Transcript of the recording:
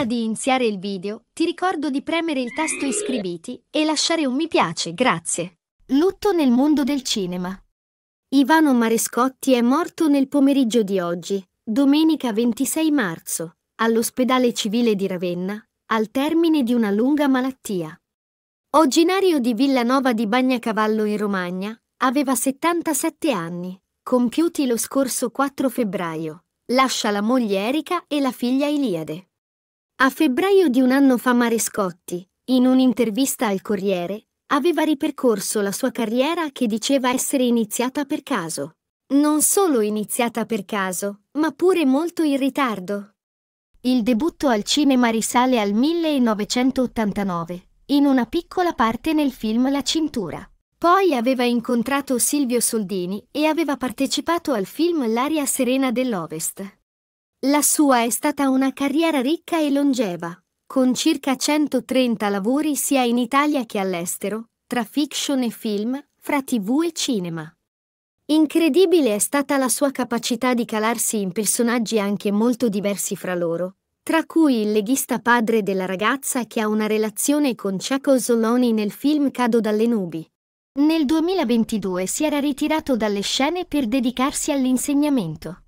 Prima di iniziare il video, ti ricordo di premere il tasto iscriviti e lasciare un mi piace, grazie. Lutto nel mondo del cinema. Ivano Marescotti è morto nel pomeriggio di oggi, domenica 26 marzo, all'ospedale civile di Ravenna, al termine di una lunga malattia. Originario di Villanova di Bagnacavallo in Romagna, aveva 77 anni, compiuti lo scorso 4 febbraio. Lascia la moglie Erika e la figlia Iliade. A febbraio di un anno fa Marescotti, in un'intervista al Corriere, aveva ripercorso la sua carriera che diceva essere iniziata per caso. Non solo iniziata per caso, ma pure molto in ritardo. Il debutto al cinema risale al 1989, in una piccola parte nel film La cintura. Poi aveva incontrato Silvio Soldini e aveva partecipato al film L'aria serena dell'Ovest. La sua è stata una carriera ricca e longeva, con circa 130 lavori sia in Italia che all'estero, tra fiction e film, fra tv e cinema. Incredibile è stata la sua capacità di calarsi in personaggi anche molto diversi fra loro, tra cui il leghista padre della ragazza che ha una relazione con Chaco Zoloni nel film Cado dalle nubi. Nel 2022 si era ritirato dalle scene per dedicarsi all'insegnamento.